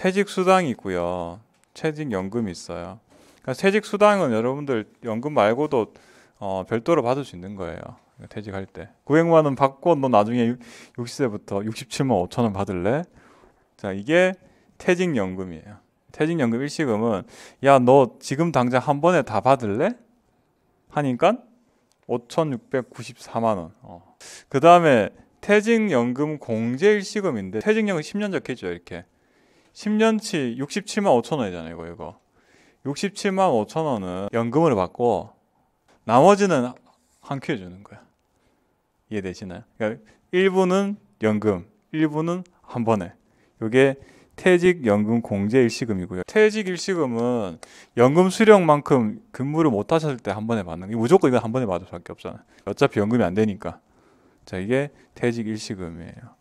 퇴직 수당이 있고요. 퇴직 연금이 있어요. 그러니까 퇴직 수당은 여러분들 연금 말고도 어, 별도로 받을 수 있는 거예요. 퇴직할 때 900만 원 받고 너 나중에 60세부터 67만 5천 원 받을래? 자 이게 퇴직 연금이에요. 퇴직 연금 일시금은 야 너 지금 당장 한 번에 다 받을래? 하니까 5,694만 원. 어. 그 다음에 퇴직연금 공제일시금인데 퇴직연금 10년 적혀있죠 이렇게 10년치 67만 5천 원이잖아요, 이거, 이거. 67만 5천 원은 연금을 받고 나머지는 한 큐에 주는 거야. 이해되시나요? 그러니까 일부는 연금, 일부는 한 번에. 이게 퇴직연금 공제 일시금이고요. 퇴직 일시금은 연금 수령만큼 근무를 못 하셨을 때 한 번에 받는 거. 무조건 이거 한 번에 받을 수밖에 없잖아요. 어차피 연금이 안 되니까. 자, 이게 퇴직 일시금이에요.